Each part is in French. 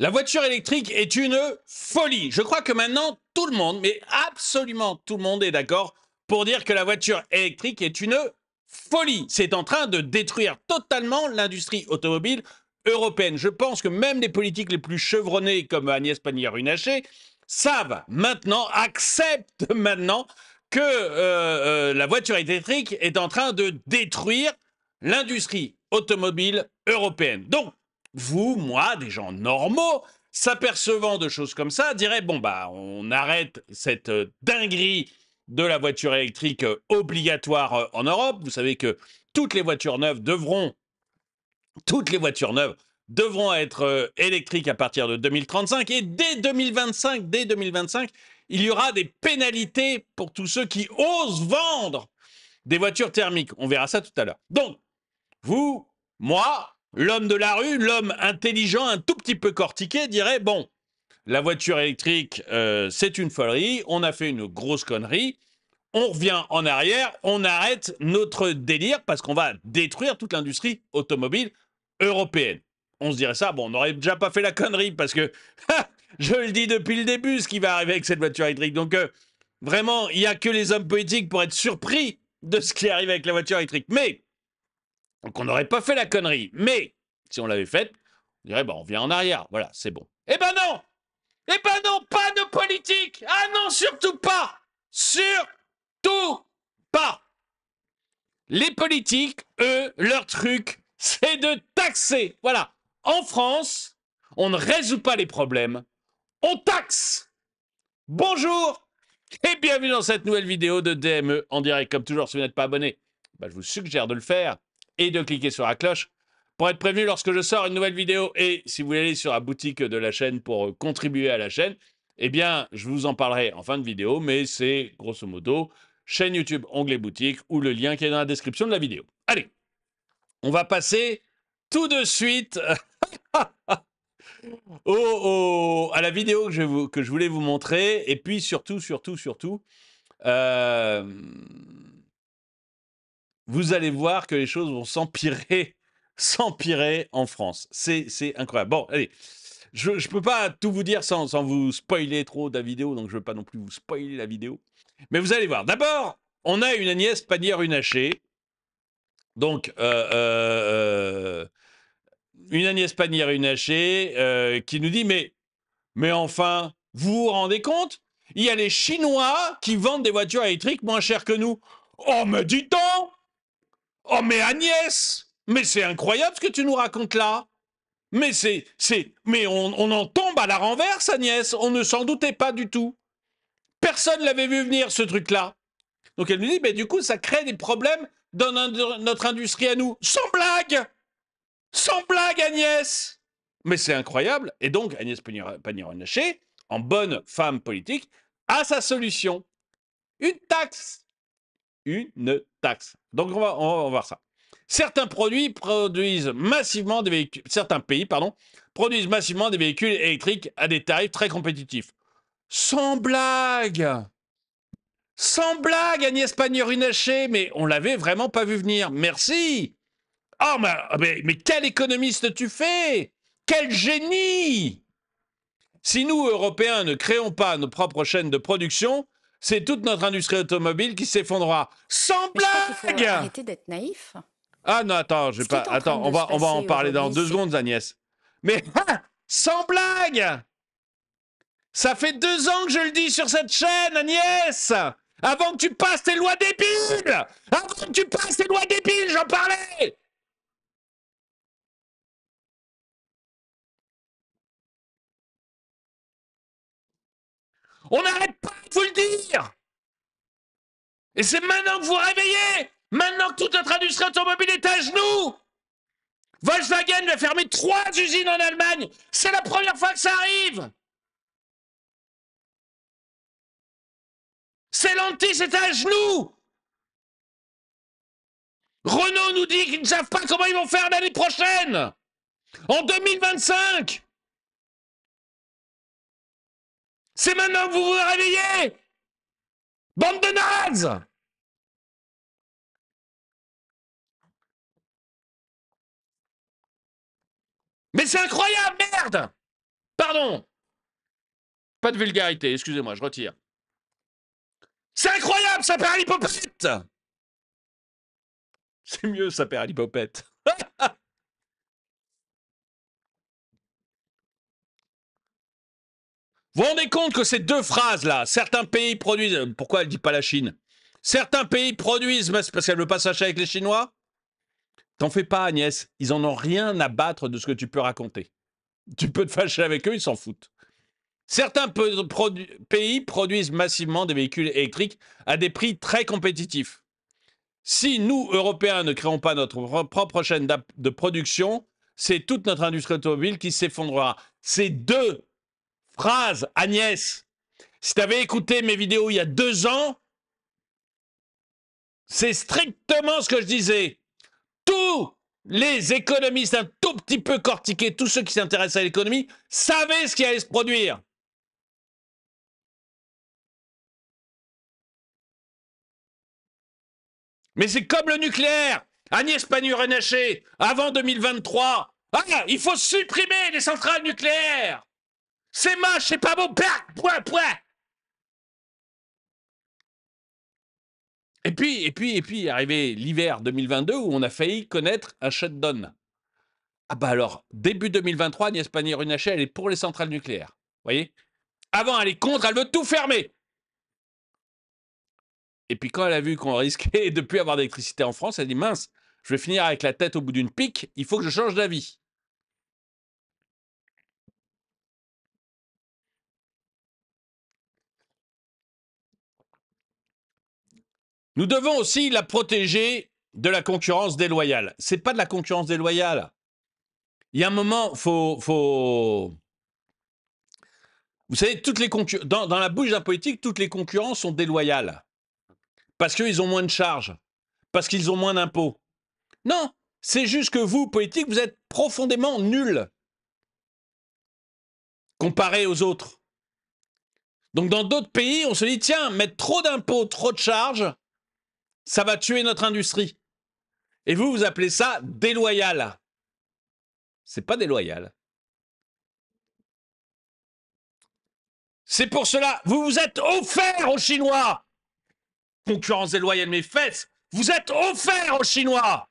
La voiture électrique est une folie. Je crois que maintenant, tout le monde, mais absolument tout le monde est d'accord pour dire que la voiture électrique est une folie. C'est en train de détruire totalement l'industrie automobile européenne. Je pense que même les politiques les plus chevronnés comme Agnès Pannier-Runacher savent maintenant, acceptent maintenant que euh, euh, la voiture électrique est en train de détruire l'industrie automobile européenne. Donc, vous, moi, des gens normaux, s'apercevant de choses comme ça, diraient « bon bah on arrête cette euh, dinguerie de la voiture électrique euh, obligatoire euh, en Europe. Vous savez que toutes les voitures neuves devront toutes les voitures neuves devront être électriques à partir de 2035 et dès 2025, dès 2025, il y aura des pénalités pour tous ceux qui osent vendre des voitures thermiques. On verra ça tout à l'heure. Donc, vous, moi, L'homme de la rue, l'homme intelligent, un tout petit peu cortiqué, dirait, bon, la voiture électrique, euh, c'est une folie, on a fait une grosse connerie, on revient en arrière, on arrête notre délire parce qu'on va détruire toute l'industrie automobile européenne. On se dirait ça, bon, on n'aurait déjà pas fait la connerie parce que, je le dis depuis le début, ce qui va arriver avec cette voiture électrique. Donc, euh, vraiment, il n'y a que les hommes politiques pour être surpris de ce qui arrive avec la voiture électrique. Mais donc on n'aurait pas fait la connerie. Mais si on l'avait faite, on dirait, bah, on vient en arrière. Voilà, c'est bon. Eh ben non Eh ben non, pas de politique Ah non, surtout pas Surtout pas Les politiques, eux, leur truc, c'est de taxer. Voilà. En France, on ne résout pas les problèmes, on taxe. Bonjour et bienvenue dans cette nouvelle vidéo de DME en direct. Comme toujours, si vous n'êtes pas abonné, bah, je vous suggère de le faire et de cliquer sur la cloche pour être prévenu lorsque je sors une nouvelle vidéo. Et si vous voulez aller sur la boutique de la chaîne pour euh, contribuer à la chaîne, eh bien, je vous en parlerai en fin de vidéo, mais c'est grosso modo chaîne YouTube, onglet boutique ou le lien qui est dans la description de la vidéo. Allez, on va passer tout de suite au, à la vidéo que je, vous, que je, voulais vous montrer et puis surtout, surtout, surtout. Euh vous allez voir que les choses vont s'empirer, s'empirer en France. C'est incroyable. Bon, allez, je ne peux pas tout vous dire sans, vous spoiler trop de la vidéo, donc je ne veux pas non plus vous spoiler la vidéo. Mais vous allez voir. D'abord, on a une Agnès Pannier-Runacher. Donc, euh, euh, euh, une Agnès Pannier-Runacher qui nous dit Mais, mais enfin, vous vous rendez compte Il y a les Chinois qui vendent des voitures électriques moins chères que nous. Oh, mais dites on Oh mais Agnès Mais c'est incroyable ce que tu nous racontes là Mais c'est... c'est mais on, en tombe à la renverse Agnès, on ne s'en doutait pas du tout. Personne l'avait vu venir ce truc-là. Donc elle nous dit, mais du coup ça crée des problèmes dans notre industrie à nous. Sans blague Sans blague Agnès mais c'est incroyable. Et donc, Agnès pannier renaché en bonne femme politique, a sa solution. Une taxe une taxe. Donc on va, on voir ça. Certains produits produisent massivement des véhicules, certains pays pardon, produisent massivement des véhicules électriques à des tarifs très compétitifs. Sans blague Sans blague, Agnès Pannier-Runacher Mais on l'avait vraiment pas vu venir. Merci Oh, ah, mais quel économiste tu fais Quel génie Si nous, Européens, ne créons pas nos propres chaînes de production, c'est toute notre industrie automobile qui s'effondrera. Sans blague Arrêtez d'être naïf. Ah non, attends, je pas. Attends, on va, on va en parler dans deux secondes, Agnès. Mais ah, sans blague Ça fait deux ans que je le dis sur cette chaîne, Agnès Avant que tu passes tes lois débiles Avant que tu passes tes lois débiles, j'en parlais On n'arrête pas vous le dire Et c'est maintenant que vous vous réveillez Maintenant que toute notre industrie automobile est à genoux Volkswagen va fermer trois usines en Allemagne C'est la première fois que ça arrive C'est l'anti, c'est à genoux Renault nous dit qu'ils ne savent pas comment ils vont faire l'année prochaine En 2025 C'est maintenant que vous vous réveillez Bande de nazes Mais c'est incroyable, merde Pardon Pas de vulgarité, excusez-moi, je retire. C'est incroyable, ça perd à l'hypopète C'est mieux, ça perd à l'hypopète Vous vous rendez compte que ces deux phrases-là, certains pays produisent... Euh, pourquoi elle dit pas la Chine Certains pays produisent, mais parce qu'elle ne veut pas s'acheter avec les Chinois T'en fais pas, Agnès. Ils en ont rien à battre de ce que tu peux raconter. Tu peux te fâcher avec eux, ils s'en foutent. Certains pays produisent massivement des véhicules électriques à des prix très compétitifs. Si nous, Européens, ne créons pas notre propre chaîne de production, c'est toute notre industrie automobile qui s'effondrera. Ces deux phrase, Agnès, si tu avais écouté mes vidéos il y a deux ans, c'est strictement ce que je disais. Tous les économistes un tout petit peu cortiqués, tous ceux qui s'intéressent à l'économie, savaient ce qui allait se produire. Mais c'est comme le nucléaire. Agnès pannier avant 2023, ah, il faut supprimer les centrales nucléaires. C'est moche, c'est pas beau. point, point. Et puis, et puis, et puis, arrivé l'hiver 2022 où on a failli connaître un shutdown. Ah bah alors, début 2023, Agnès Pannier-Runacher, elle est pour les centrales nucléaires. Vous voyez Avant, elle est contre, elle veut tout fermer. Et puis quand elle a vu qu'on risquait de plus avoir d'électricité en France, elle dit mince, je vais finir avec la tête au bout d'une pique, il faut que je change d'avis. Nous devons aussi la protéger de la concurrence déloyale. C'est pas de la concurrence déloyale. Il y a un moment, faut, faut... Vous savez, toutes les dans, dans, la bouche d'un politique, toutes les concurrences sont déloyales. Parce qu'ils ont moins de charges. Parce qu'ils ont moins d'impôts. Non, c'est juste que vous, politique, vous êtes profondément nul. Comparé aux autres. Donc dans d'autres pays, on se dit, tiens, mettre trop d'impôts, trop de charges, ça va tuer notre industrie. Et vous, vous appelez ça déloyal. C'est pas déloyal. C'est pour cela, vous vous êtes offert aux Chinois. Concurrence déloyale, mes fesses, vous êtes offert aux Chinois.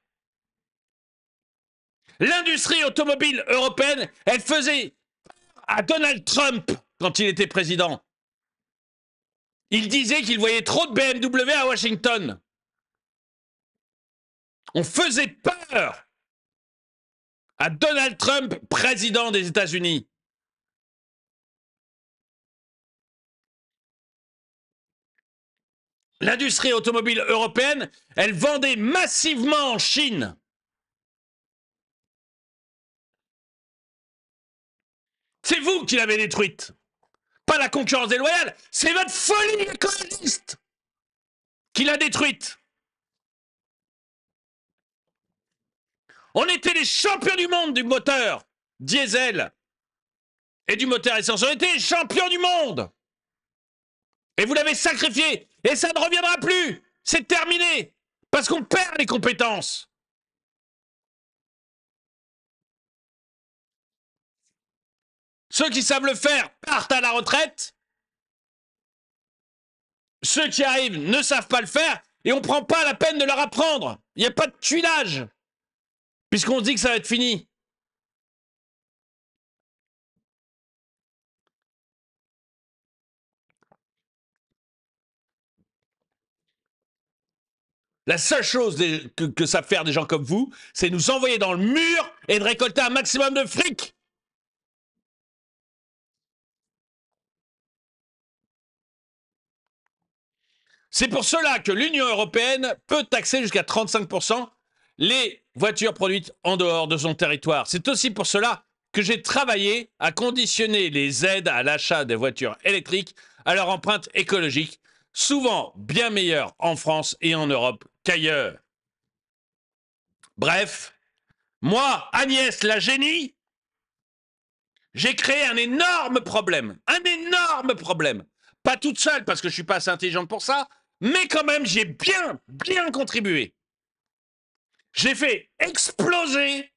L'industrie automobile européenne, elle faisait à Donald Trump quand il était président. Il disait qu'il voyait trop de BMW à Washington. On faisait peur à Donald Trump, président des États-Unis. L'industrie automobile européenne, elle vendait massivement en Chine. C'est vous qui l'avez détruite. Pas la concurrence déloyale, c'est votre folie économiste qui l'a détruite. On était les champions du monde du moteur diesel et du moteur essence. On était les champions du monde. Et vous l'avez sacrifié. Et ça ne reviendra plus. C'est terminé. Parce qu'on perd les compétences. Ceux qui savent le faire partent à la retraite. Ceux qui arrivent ne savent pas le faire et on ne prend pas la peine de leur apprendre. Il n'y a pas de tuilage. Puisqu'on dit que ça va être fini. La seule chose que, ça savent faire des gens comme vous, c'est nous envoyer dans le mur et de récolter un maximum de fric. C'est pour cela que l'Union européenne peut taxer jusqu'à 35% les voiture produite en dehors de son territoire. C'est aussi pour cela que j'ai travaillé à conditionner les aides à l'achat des voitures électriques à leur empreinte écologique, souvent bien meilleure en France et en Europe qu'ailleurs. Bref, moi, Agnès la génie, j'ai créé un énorme problème, un énorme problème. Pas toute seule parce que je suis pas assez intelligente pour ça, mais quand même j'ai bien, bien contribué. J'ai fait exploser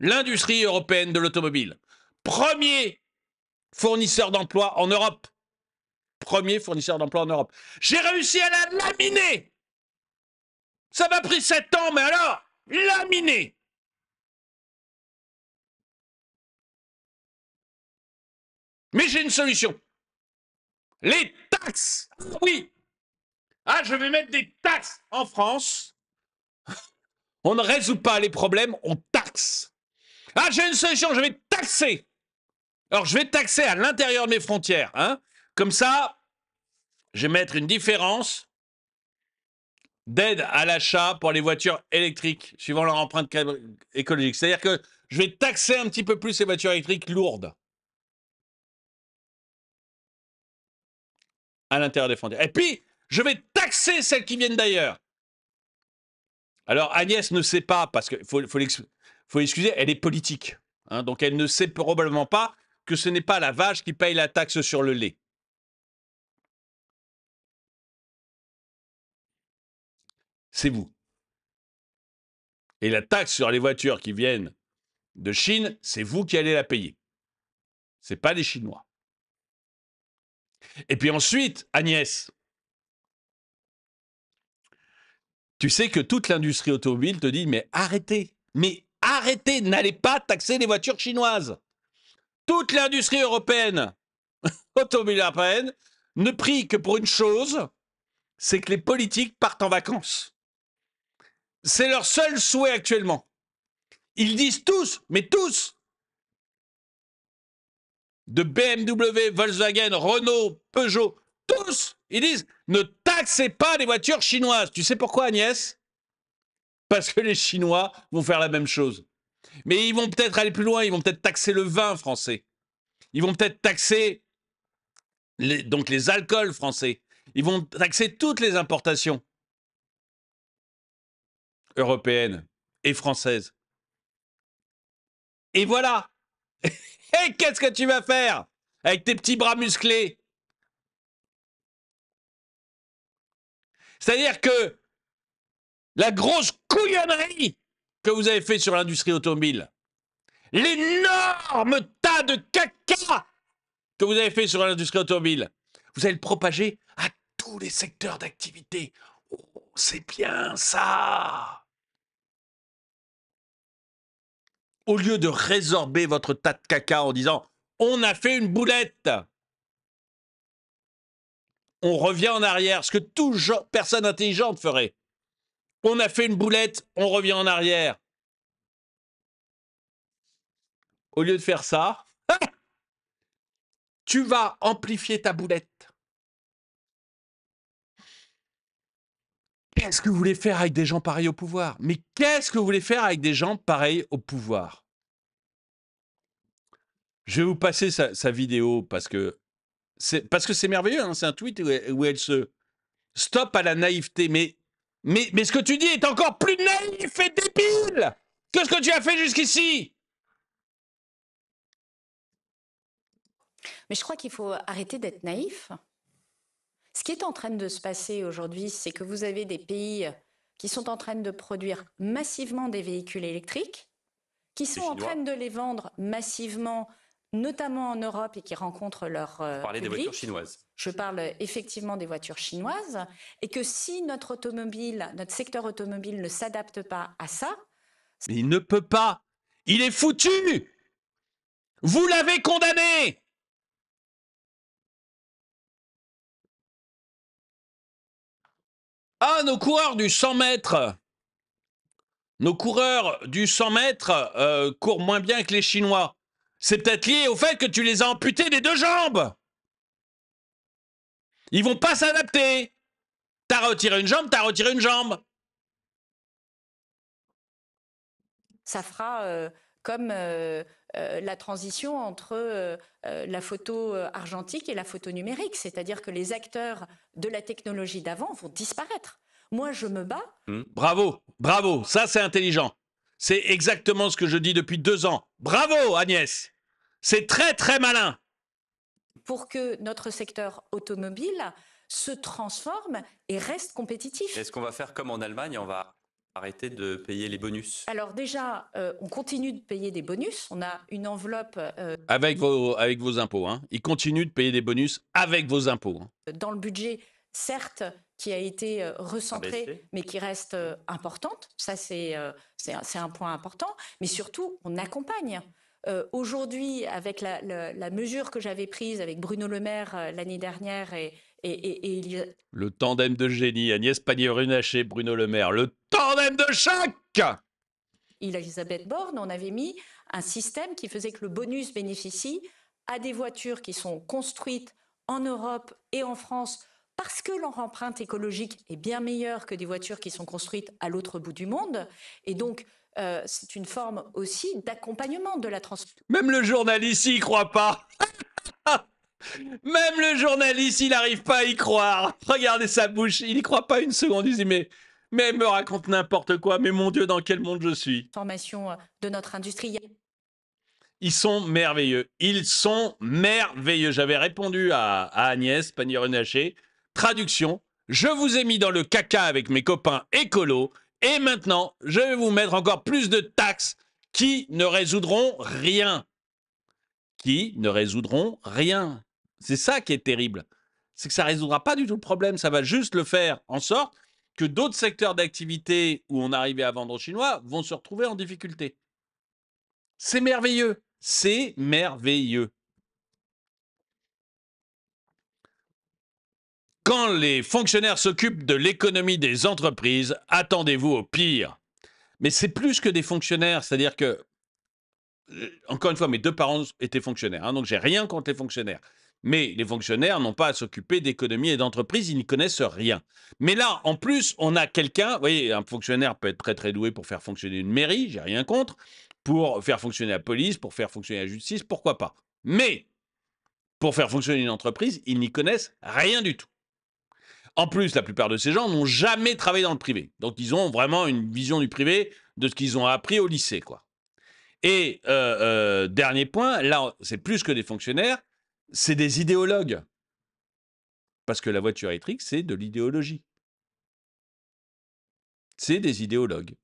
l'industrie européenne de l'automobile. Premier fournisseur d'emploi en Europe. Premier fournisseur d'emploi en Europe. J'ai réussi à la laminer. Ça m'a pris sept ans, mais alors, laminer. Mais j'ai une solution. Les taxes. Ah oui. Ah, je vais mettre des taxes en France on ne résout pas les problèmes, on taxe. Ah, j'ai une solution, je vais taxer. Alors, je vais taxer à l'intérieur de mes frontières. Hein. Comme ça, je vais mettre une différence d'aide à l'achat pour les voitures électriques, suivant leur empreinte écologique. C'est-à-dire que je vais taxer un petit peu plus ces voitures électriques lourdes. à l'intérieur des frontières. Et puis, je vais taxer celles qui viennent d'ailleurs. Alors Agnès ne sait pas, parce qu'il faut, l'excuser, elle est politique. Hein, donc elle ne sait probablement pas que ce n'est pas la vache qui paye la taxe sur le lait. C'est vous. Et la taxe sur les voitures qui viennent de Chine, c'est vous qui allez la payer. Ce n'est pas les Chinois. Et puis ensuite, Agnès, Tu sais que toute l'industrie automobile te dit, mais arrêtez, mais arrêtez, n'allez pas taxer les voitures chinoises. Toute l'industrie européenne, automobile européenne, ne prie que pour une chose, c'est que les politiques partent en vacances. C'est leur seul souhait actuellement. Ils disent tous, mais tous, de BMW, Volkswagen, Renault, Peugeot, tous, ils disent ne pas des voitures chinoises. Tu sais pourquoi, Agnès Parce que les Chinois vont faire la même chose. Mais ils vont peut-être aller plus loin. Ils vont peut-être taxer le vin français. Ils vont peut-être taxer les, donc les alcools français. Ils vont taxer toutes les importations européennes et françaises. Et voilà. et qu'est-ce que tu vas faire avec tes petits bras musclés C'est-à-dire que la grosse couillonnerie que vous avez fait sur l'industrie automobile, l'énorme tas de caca que vous avez fait sur l'industrie automobile, vous allez le propager à tous les secteurs d'activité. Oh, c'est bien ça Au lieu de résorber votre tas de caca en disant « on a fait une boulette » on revient en arrière, ce que toute personne intelligente ferait. On a fait une boulette, on revient en arrière. Au lieu de faire ça, tu vas amplifier ta boulette. Qu'est-ce que vous voulez faire avec des gens pareils au pouvoir Mais qu'est-ce que vous voulez faire avec des gens pareils au pouvoir Je vais vous passer sa, vidéo parce que parce que c'est merveilleux, hein, c'est un tweet où elle, se stoppe à la naïveté. Mais, mais, mais ce que tu dis est encore plus naïf et débile que ce que tu as fait jusqu'ici. Mais je crois qu'il faut arrêter d'être naïf. Ce qui est en train de se passer aujourd'hui, c'est que vous avez des pays qui sont en train de produire massivement des véhicules électriques, qui sont en train de les vendre massivement notamment en Europe et qui rencontrent leur euh, Vous des voitures chinoises. Je parle effectivement des voitures chinoises et que si notre automobile, notre secteur automobile ne s'adapte pas à ça, il ne peut pas. Il est foutu. Vous l'avez condamné. Ah, nos coureurs du 100 mètres. Nos coureurs du 100 mètres euh, courent moins bien que les Chinois. C'est peut-être lié au fait que tu les as amputés des deux jambes. Ils vont pas s'adapter. Tu as retiré une jambe, tu as retiré une jambe. Ça fera euh, comme euh, euh, la transition entre la photo argentique et la photo numérique, c'est-à-dire que les acteurs de la technologie d'avant vont disparaître. Moi, je me bats. Hmm. Bravo, bravo, ça c'est intelligent. C'est exactement ce que je dis depuis deux ans. Bravo, Agnès c'est très très malin. Pour que notre secteur automobile se transforme et reste compétitif. Est-ce qu'on va faire comme en Allemagne On va arrêter de payer les bonus Alors déjà, euh, on continue de payer des bonus. On a une enveloppe... Euh, avec, vos, avec vos impôts. Hein. Ils continuent de payer des bonus avec vos impôts. Hein. Dans le budget, certes, qui a été euh, recentré, mais qui reste importante. Ça, c'est un point important. Mais surtout, on accompagne. Euh, aujourd'hui, avec la, mesure que j'avais prise avec Bruno Le Maire euh, l'année dernière et, et, Le tandem de génie, Agnès Pannier-Runacher, Bruno Le Maire, le tandem de chaque Elisabeth Borne, on avait mis un système qui faisait que le bonus bénéficie à des voitures qui sont construites en Europe et en France parce que leur empreinte écologique est bien meilleure que des voitures qui sont construites à l'autre bout du monde. Et donc, euh, c'est une forme aussi d'accompagnement de la transmission. Même le journaliste n'y croit pas. Même le journaliste, il n'arrive pas à y croire. Regardez sa bouche, il n'y croit pas une seconde. Il dit mais, mais elle me raconte n'importe quoi. Mais mon Dieu, dans quel monde je suis Formation euh, de notre industrie. Ils sont merveilleux. Ils sont merveilleux. J'avais répondu à, Agnès pannier Traduction. Je vous ai mis dans le caca avec mes copains écolos. Et maintenant, je vais vous mettre encore plus de taxes qui ne résoudront rien. Qui ne résoudront rien. C'est ça qui est terrible. C'est que ça ne résoudra pas du tout le problème. Ça va juste le faire en sorte que d'autres secteurs d'activité où on arrivait à vendre aux Chinois vont se retrouver en difficulté. C'est merveilleux. C'est merveilleux. Quand les fonctionnaires s'occupent de l'économie des entreprises, attendez-vous au pire. Mais c'est plus que des fonctionnaires, c'est-à-dire que, euh, encore une fois, mes deux parents étaient fonctionnaires, hein, donc j'ai rien contre les fonctionnaires. Mais les fonctionnaires n'ont pas à s'occuper d'économie et d'entreprise, ils n'y connaissent rien. Mais là, en plus, on a quelqu'un, vous voyez, un fonctionnaire peut être très très doué pour faire fonctionner une mairie, j'ai rien contre, pour faire fonctionner la police, pour faire fonctionner la justice, pourquoi pas. Mais pour faire fonctionner une entreprise, ils n'y connaissent rien du tout. En plus, la plupart de ces gens n'ont jamais travaillé dans le privé. Donc, ils ont vraiment une vision du privé de ce qu'ils ont appris au lycée, quoi. Et euh, euh, dernier point, là, c'est plus que des fonctionnaires, c'est des idéologues. Parce que la voiture électrique, c'est de l'idéologie. C'est des idéologues.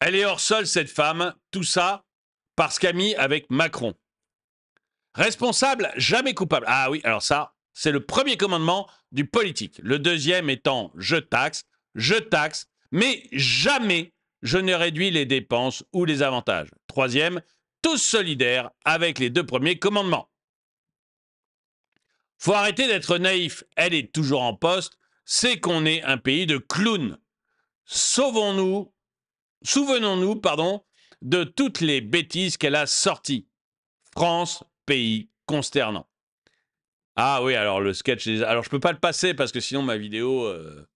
Elle est hors sol, cette femme. Tout ça parce qu'Ami avec Macron. Responsable, jamais coupable. Ah oui, alors ça, c'est le premier commandement du politique. Le deuxième étant je taxe, je taxe, mais jamais je ne réduis les dépenses ou les avantages. Troisième, tous solidaires avec les deux premiers commandements. Faut arrêter d'être naïf. Elle est toujours en poste. C'est qu'on est un pays de clowns. Sauvons-nous, souvenons-nous, pardon, de toutes les bêtises qu'elle a sorties. France, pays. Consternant. Ah oui, alors le sketch. Alors je peux pas le passer parce que sinon ma vidéo. Euh,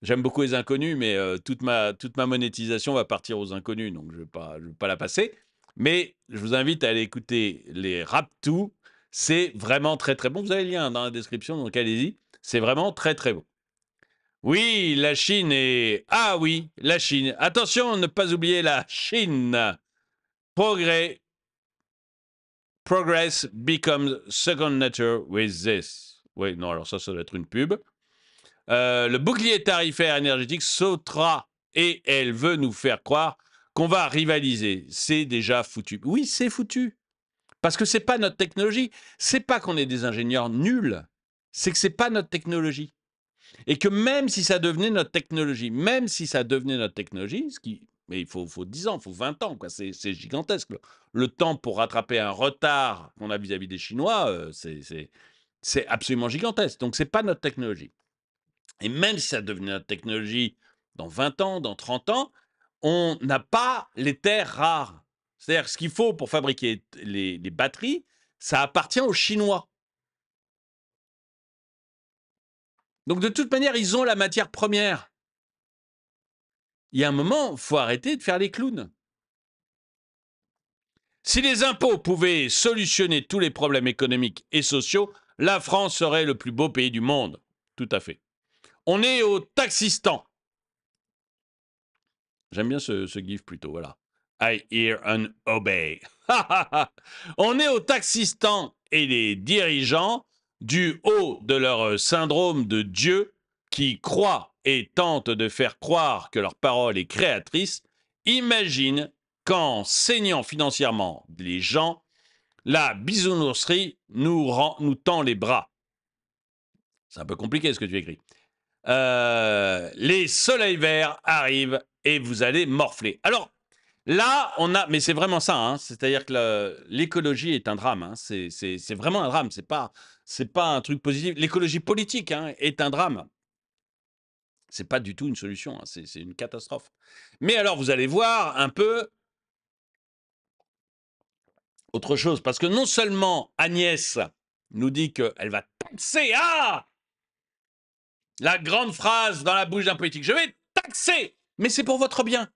j'aime beaucoup les inconnus, mais euh, toute, ma, toute ma monétisation va partir aux inconnus, donc je ne vais, pas, la passer. Mais je vous invite à aller écouter les rap tout. C'est vraiment très très bon. Vous avez le lien dans la description, donc allez-y. C'est vraiment très très bon. Oui, la Chine est... Ah oui, la Chine. Attention, ne pas oublier la Chine. Progrès Progress becomes second nature with this. Oui, non, alors ça, ça doit être une pub. Euh, le bouclier tarifaire énergétique sautera et elle veut nous faire croire qu'on va rivaliser. C'est déjà foutu. Oui, c'est foutu. Parce que c'est pas notre technologie. C'est pas qu'on est des ingénieurs nuls. C'est que c'est pas notre technologie. Et que même si ça devenait notre technologie, même si ça devenait notre technologie, ce qui mais il faut, faut 10 ans, il faut 20 ans, quoi. C'est, gigantesque. Le temps pour rattraper un retard qu'on a vis-à-vis des Chinois, euh, c'est, absolument gigantesque. Donc, ce n'est pas notre technologie. Et même si ça devenait notre technologie dans 20 ans, dans 30 ans, on n'a pas les terres rares. C'est-à-dire, ce qu'il faut pour fabriquer les batteries, ça appartient aux Chinois. Donc, de toute manière, ils ont la matière première il y a un moment, faut arrêter de faire les clowns. Si les impôts pouvaient solutionner tous les problèmes économiques et sociaux, la France serait le plus beau pays du monde. Tout à fait. On est au Taxistan. J'aime bien ce, gif plutôt, voilà. I hear and obey. On est au Taxistan et les dirigeants, du haut de leur euh, syndrome de Dieu, qui croient et tentent de faire croire que leur parole est créatrice, imagine qu'en saignant financièrement les gens, la bisounourserie nous, rend, nous tend les bras. C'est un peu compliqué ce que tu écris. Euh, les soleils verts arrivent et vous allez morfler. Alors, Là, on a, mais c'est vraiment ça, hein, c'est-à-dire que l'écologie est un drame, hein, c'est vraiment un drame, c'est pas, pas un truc positif. L'écologie politique hein, est un drame. C'est pas du tout une solution, hein, c'est une catastrophe. Mais alors, vous allez voir un peu autre chose, parce que non seulement Agnès nous dit qu'elle va taxer, ah La grande phrase dans la bouche d'un politique, je vais taxer, mais c'est pour votre bien.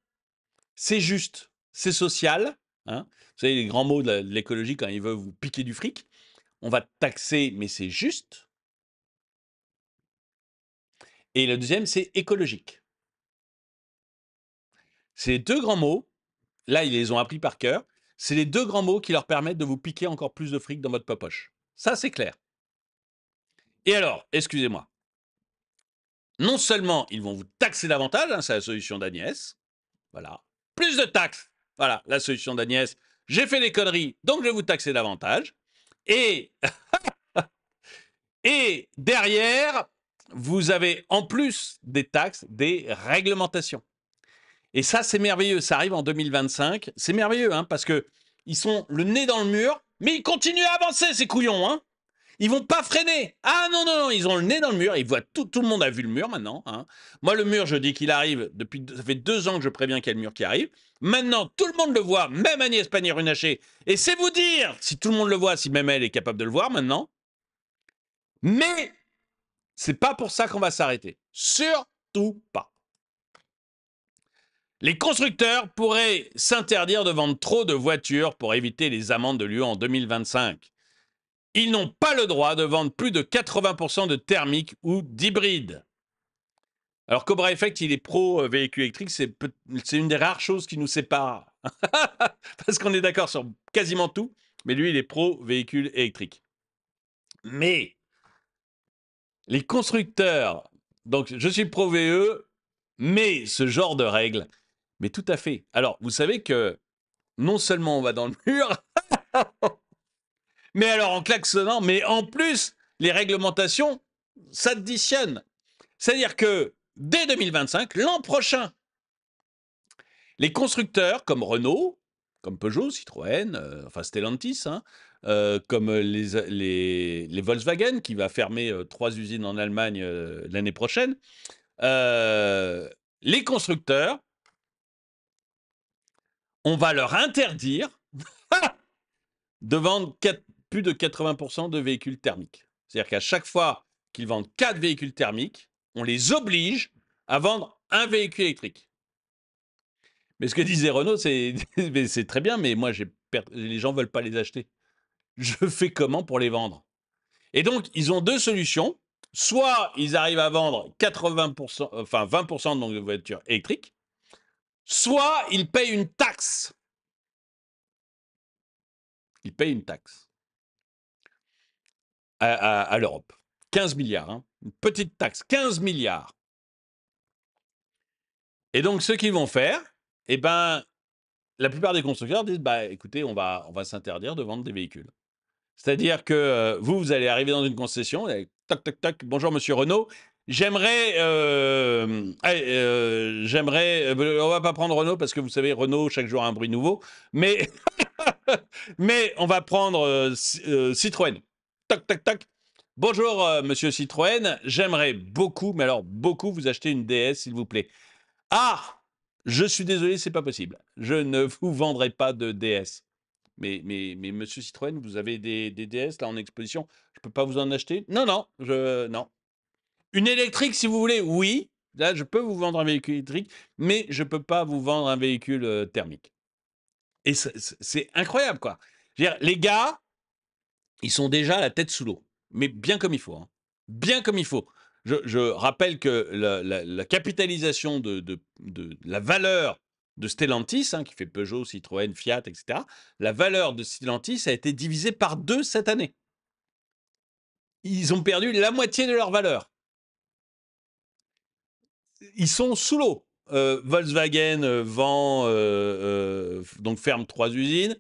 C'est juste, c'est social. Hein. Vous savez, les grands mots de l'écologie quand ils veulent vous piquer du fric. On va taxer, mais c'est juste. Et le deuxième, c'est écologique. Ces deux grands mots. Là, ils les ont appris par cœur. C'est les deux grands mots qui leur permettent de vous piquer encore plus de fric dans votre poche. Ça, c'est clair. Et alors, excusez-moi, non seulement ils vont vous taxer davantage, hein, c'est la solution d'Agnès, voilà, plus de taxes, voilà, la solution d'Agnès, j'ai fait des conneries, donc je vais vous taxer davantage, et, et derrière, vous avez en plus des taxes, des réglementations. Et ça, c'est merveilleux. Ça arrive en 2025. C'est merveilleux, hein, parce que ils sont le nez dans le mur, mais ils continuent à avancer, ces couillons. Hein. Ils vont pas freiner. Ah non, non, non, ils ont le nez dans le mur. Ils voient tout, tout le monde a vu le mur maintenant. Hein. Moi, le mur, je dis qu'il arrive. Depuis, ça fait deux ans que je préviens qu'il y a le mur qui arrive. Maintenant, tout le monde le voit, même Agnès Pannier-Runacher. Et c'est vous dire, si tout le monde le voit, si même elle est capable de le voir maintenant. Mais c'est pas pour ça qu'on va s'arrêter. Surtout pas. Les constructeurs pourraient s'interdire de vendre trop de voitures pour éviter les amendes de l'UE en 2025. Ils n'ont pas le droit de vendre plus de 80% de thermiques ou d'hybrides. Alors Cobra Effect, il est pro euh, véhicule électrique, c'est, une des rares choses qui nous sépare. Parce qu'on est d'accord sur quasiment tout, mais lui, il est pro véhicule électrique. Mais les constructeurs, donc je suis pro VE, mais ce genre de règles. Mais tout à fait. Alors, vous savez que non seulement on va dans le mur, mais alors en klaxonnant, mais en plus, les réglementations s'additionnent. C'est-à-dire que dès 2025, l'an prochain, les constructeurs comme Renault, comme Peugeot, Citroën, euh, enfin Stellantis, hein, euh, comme euh, les, euh, les, les, Volkswagen, qui va fermer trois usines en Allemagne l'année prochaine, les constructeurs, on va leur interdire de vendre plus de 80% de véhicules thermiques. C'est-à-dire qu'à chaque fois qu'ils vendent quatre véhicules thermiques, on les oblige à vendre un véhicule électrique. Mais ce que disait Renault, c'est très bien, mais moi, les gens ne veulent pas les acheter je fais comment pour les vendre Et donc, ils ont deux solutions. Soit ils arrivent à vendre 80%, euh, enfin 20% de voitures électriques, soit ils payent une taxe. Ils payent une taxe à, l'Europe. 15 milliards, hein. une petite taxe, 15 milliards. Et donc, ce qu'ils vont faire, eh ben, la plupart des constructeurs disent bah, écoutez, on va, on va s'interdire de vendre des véhicules. C'est-à-dire que euh, vous, vous allez arriver dans une concession, avec toc, toc, toc, bonjour monsieur Renault, J'aimerais, euh, euh, j'aimerais, on va pas prendre Renault parce que vous savez, Renault chaque jour un bruit nouveau, mais, mais on va prendre Citroën. Toc, toc, toc. Bonjour, monsieur Citroën. J'aimerais beaucoup, mais alors beaucoup, vous acheter une DS, s'il vous plaît. Ah, je suis désolé, c'est pas possible. Je ne vous vendrai pas de DS. Mais, mais, mais monsieur Citroën, vous avez des, DS là en exposition, je ne peux pas vous en acheter Non, non, je, non. Une électrique, si vous voulez, oui. Là, je peux vous vendre un véhicule électrique, mais je ne peux pas vous vendre un véhicule euh, thermique. Et c'est incroyable, quoi. les gars, ils sont déjà la tête sous l'eau, mais bien comme il faut. Hein. Bien comme il faut. Je, rappelle que la, capitalisation de, la valeur de Stellantis, hein, qui fait Peugeot, Citroën, Fiat, etc., la valeur de Stellantis a été divisée par deux cette année. Ils ont perdu la moitié de leur valeur. Ils sont sous l'eau. Euh, Volkswagen euh, vend, euh, donc ferme trois usines.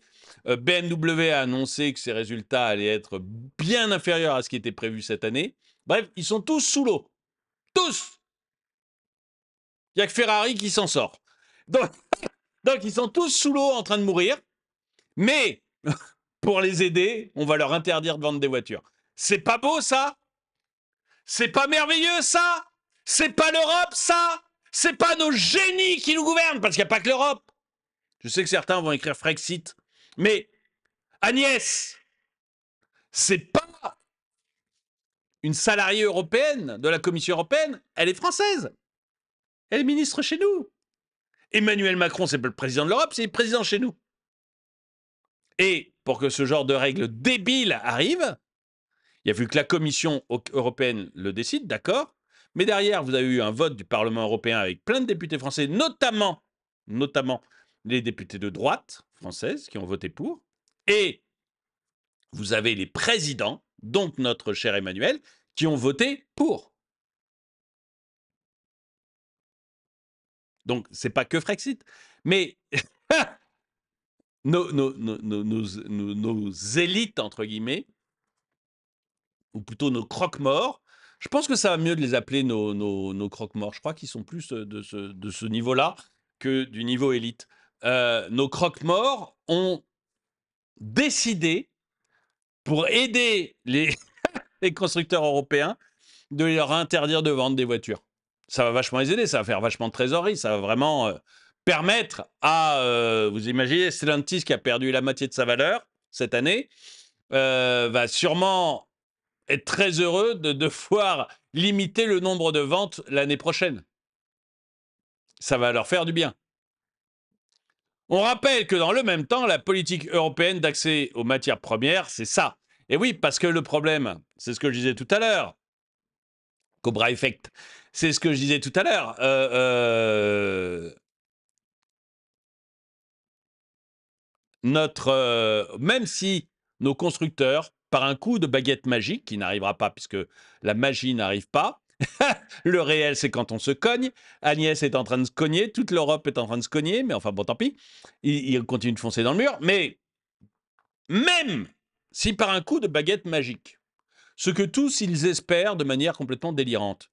BMW a annoncé que ses résultats allaient être bien inférieurs à ce qui était prévu cette année. Bref, ils sont tous sous l'eau. Tous Il n'y a que Ferrari qui s'en sort. Donc, ils sont tous sous l'eau en train de mourir. Mais pour les aider, on va leur interdire de vendre des voitures. C'est pas beau ça C'est pas merveilleux ça C'est pas l'Europe ça C'est pas nos génies qui nous gouvernent parce qu'il n'y a pas que l'Europe. Je sais que certains vont écrire Frexit, mais Agnès, c'est pas une salariée européenne de la Commission européenne, elle est française. Elle est ministre chez nous. Emmanuel Macron, c'est pas le président de l'Europe, c'est le président chez nous. Et pour que ce genre de règles débiles arrive, il y a vu que la Commission européenne le décide, d'accord, mais derrière, vous avez eu un vote du Parlement européen avec plein de députés français, notamment, notamment les députés de droite française qui ont voté pour, et vous avez les présidents, donc notre cher Emmanuel, qui ont voté pour. Donc, c'est pas que Frexit. Mais nos, élites, entre guillemets, ou plutôt nos croque-morts, je pense que ça va mieux de les appeler nos, croque-morts. Je crois qu'ils sont plus euh, de ce, de ce niveau-là que du niveau élite. Euh, nos croque-morts ont décidé, pour aider les, les constructeurs européens, de leur interdire de vendre des voitures. Ça va vachement les aider, ça va faire vachement de trésorerie, ça va vraiment euh, permettre à, euh, vous imaginez, Stellantis qui a perdu la moitié de sa valeur cette année, euh, va sûrement être très heureux de devoir limiter le nombre de ventes l'année prochaine. Ça va leur faire du bien. On rappelle que dans le même temps, la politique européenne d'accès aux matières premières, c'est ça. Et oui, parce que le problème, c'est ce que je disais tout à l'heure, Cobra Effect, c'est ce que je disais tout à l'heure. Euh, euh, notre, euh, même si nos constructeurs, par un coup de baguette magique qui n'arrivera pas puisque la magie n'arrive pas, le réel c'est quand on se cogne. Agnès est en train de se cogner, toute l'Europe est en train de se cogner, mais enfin bon, tant pis. ils continuent de foncer dans le mur. Mais même si par un coup de baguette magique, ce que tous ils espèrent de manière complètement délirante,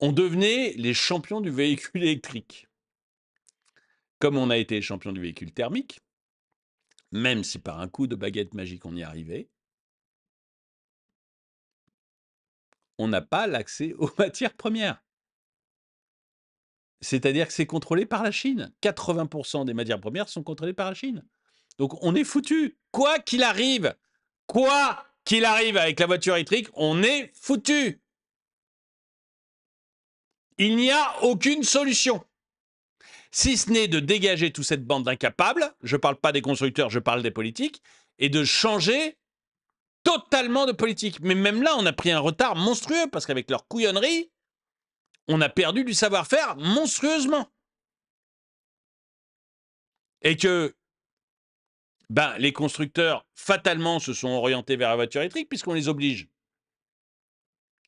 on devenait les champions du véhicule électrique. Comme on a été champion du véhicule thermique, même si par un coup de baguette magique on y arrivait, on n'a pas l'accès aux matières premières. C'est-à-dire que c'est contrôlé par la Chine. 80% des matières premières sont contrôlées par la Chine. Donc on est foutu. Quoi qu'il arrive, quoi qu'il arrive avec la voiture électrique, on est foutu. Il n'y a aucune solution. Si ce n'est de dégager toute cette bande d'incapables, je ne parle pas des constructeurs, je parle des politiques, et de changer totalement de politique. Mais même là, on a pris un retard monstrueux, parce qu'avec leur couillonnerie, on a perdu du savoir-faire monstrueusement. Et que ben, les constructeurs, fatalement, se sont orientés vers la voiture électrique, puisqu'on les oblige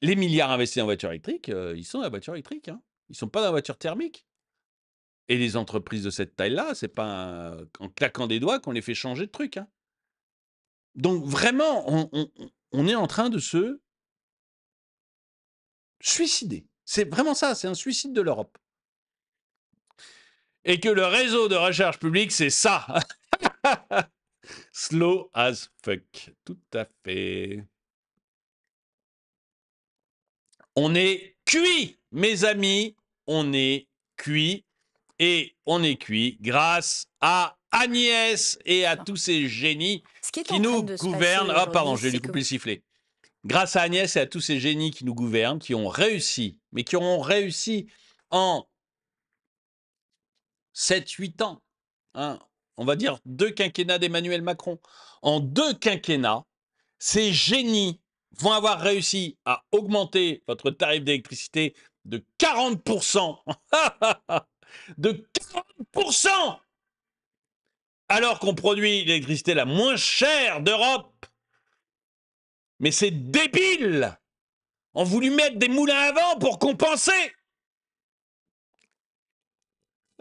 les milliards investis en voitures électriques, euh, ils sont dans la voiture électrique. Hein. Ils ne sont pas dans la voiture thermique. Et les entreprises de cette taille-là, c'est pas en claquant des doigts qu'on les fait changer de truc. Hein. Donc vraiment, on, on, est en train de se suicider. C'est vraiment ça, c'est un suicide de l'Europe. Et que le réseau de recherche publique, c'est ça. Slow as fuck. Tout à fait. On est cuit, mes amis, on est cuit. Et on est cuit grâce à Agnès et à tous ces génies qui, nous gouvernent. Ah, pardon, je vais couper le sifflet. Grâce à Agnès et à tous ces génies qui nous gouvernent, qui ont réussi, mais qui ont réussi en 7-8 ans, hein, on va dire deux quinquennats d'Emmanuel Macron, en deux quinquennats, ces génies vont avoir réussi à augmenter votre tarif d'électricité de 40%. de 40% Alors qu'on produit l'électricité la moins chère d'Europe. Mais c'est débile On voulu mettre des moulins à vent pour compenser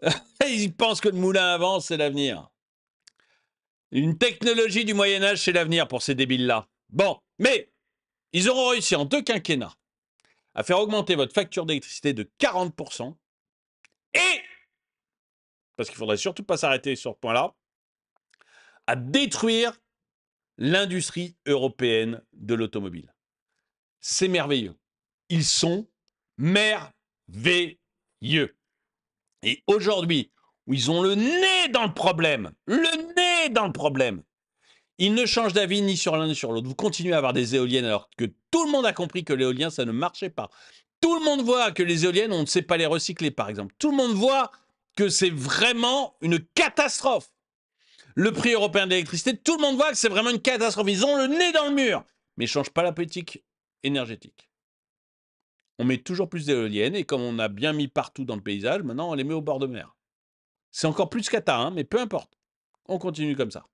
Ils pensent que le moulin à vent, c'est l'avenir. Une technologie du Moyen Âge, c'est l'avenir pour ces débiles-là. Bon, mais ils auront réussi en deux quinquennats à faire augmenter votre facture d'électricité de 40%. Et, parce qu'il ne faudrait surtout pas s'arrêter sur ce point-là, à détruire l'industrie européenne de l'automobile. C'est merveilleux. Ils sont merveilleux. Et aujourd'hui, où ils ont le nez dans le problème, le nez dans le problème, ils ne changent d'avis ni sur l'un ni sur l'autre. Vous continuez à avoir des éoliennes alors que tout le monde a compris que l'éolien, ça ne marchait pas. Tout le monde voit que les éoliennes, on ne sait pas les recycler, par exemple. Tout le monde voit que c'est vraiment une catastrophe. Le prix européen de l'électricité, tout le monde voit que c'est vraiment une catastrophe. Ils ont le nez dans le mur. Mais ils ne changent pas la politique énergétique. On met toujours plus d'éoliennes et comme on a bien mis partout dans le paysage, maintenant on les met au bord de mer. C'est encore plus cata, hein, mais peu importe. On continue comme ça.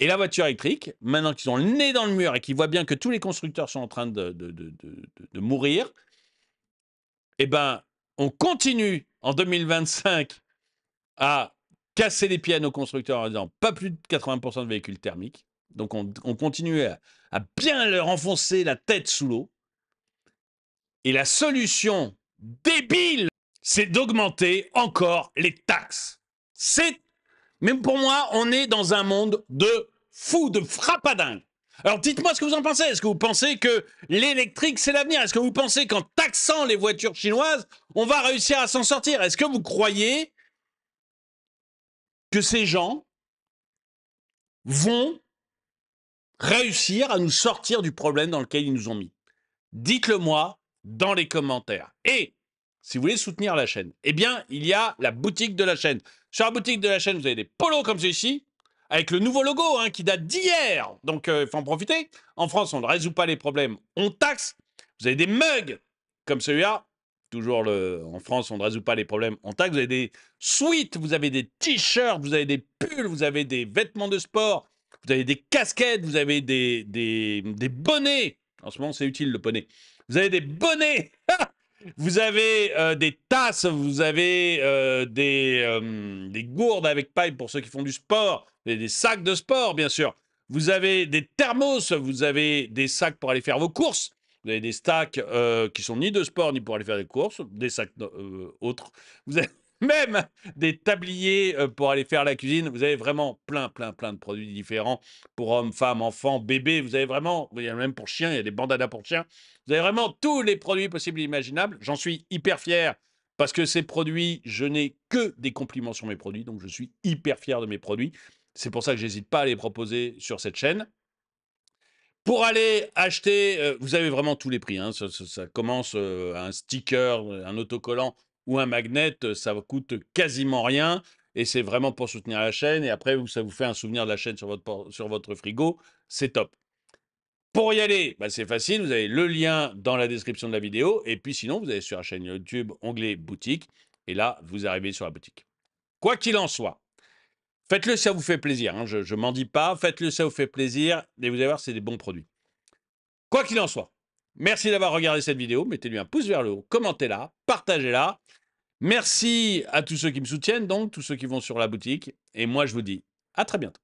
Et la voiture électrique, maintenant qu'ils ont le nez dans le mur et qu'ils voient bien que tous les constructeurs sont en train de, de, mourir, eh ben, on continue en 2025 à casser les pieds à nos constructeurs en disant pas plus de 80% de véhicules thermiques. Donc on, continue à, à, bien leur enfoncer la tête sous l'eau. Et la solution débile, c'est d'augmenter encore les taxes. C'est même pour moi, on est dans un monde de fous, de frappadingue. Alors dites-moi ce que vous en pensez. Est-ce que vous pensez que l'électrique, c'est l'avenir Est-ce que vous pensez qu'en taxant les voitures chinoises, on va réussir à s'en sortir Est-ce que vous croyez que ces gens vont réussir à nous sortir du problème dans lequel ils nous ont mis Dites-le moi dans les commentaires. Et si vous voulez soutenir la chaîne, eh bien, il y a la boutique de la chaîne. Sur la boutique de la chaîne, vous avez des polos comme celui-ci, avec le nouveau logo hein, qui date d'hier. Donc, euh, il faut en profiter. En France, on ne résout pas les problèmes, on taxe. Vous avez des mugs comme celui-là. Toujours le... en France, on ne résout pas les problèmes, on taxe. Vous avez des suites, vous avez des t-shirts, vous avez des pulls, vous avez des vêtements de sport, vous avez des casquettes, vous avez des, des, des bonnets. En ce moment, c'est utile le bonnet. Vous avez des bonnets Vous avez euh, des tasses, vous avez euh, des, euh, des, gourdes avec paille pour ceux qui font du sport, et des sacs de sport, bien sûr. Vous avez des thermos, vous avez des sacs pour aller faire vos courses. Vous avez des sacs qui sont ni de sport ni pour aller faire des courses, des sacs autres. Vous avez même des tabliers euh, pour aller faire la cuisine. Vous avez vraiment plein, plein, plein de produits différents pour hommes, femmes, enfants, bébés. Vous avez vraiment, il y a même pour chiens, il y a des bandanas pour chiens. Vous avez vraiment tous les produits possibles et imaginables. J'en suis hyper fier parce que ces produits, je n'ai que des compliments sur mes produits, donc je suis hyper fier de mes produits. C'est pour ça que je n'hésite pas à les proposer sur cette chaîne. Pour aller acheter, euh, vous avez vraiment tous les prix. Hein. Ça, commence euh, à un sticker, un autocollant, ou un magnet, euh, ça coûte quasiment rien. Et c'est vraiment pour soutenir la chaîne. Et après, ça vous fait un souvenir de la chaîne sur votre, frigo. C'est top. Pour y aller, bah, c'est facile. Vous avez le lien dans la description de la vidéo. Et puis sinon, vous allez sur la chaîne YouTube, onglet boutique. Et là, vous arrivez sur la boutique. Quoi qu'il en soit, faites-le si ça vous fait plaisir. Hein, je ne m'en dis pas. Faites-le si ça vous fait plaisir. Et vous allez voir, c'est des bons produits. Quoi qu'il en soit, merci d'avoir regardé cette vidéo. Mettez-lui un pouce vers le haut, commentez-la, partagez-la. Merci à tous ceux qui me soutiennent, donc tous ceux qui vont sur la boutique. Et moi, je vous dis à très bientôt.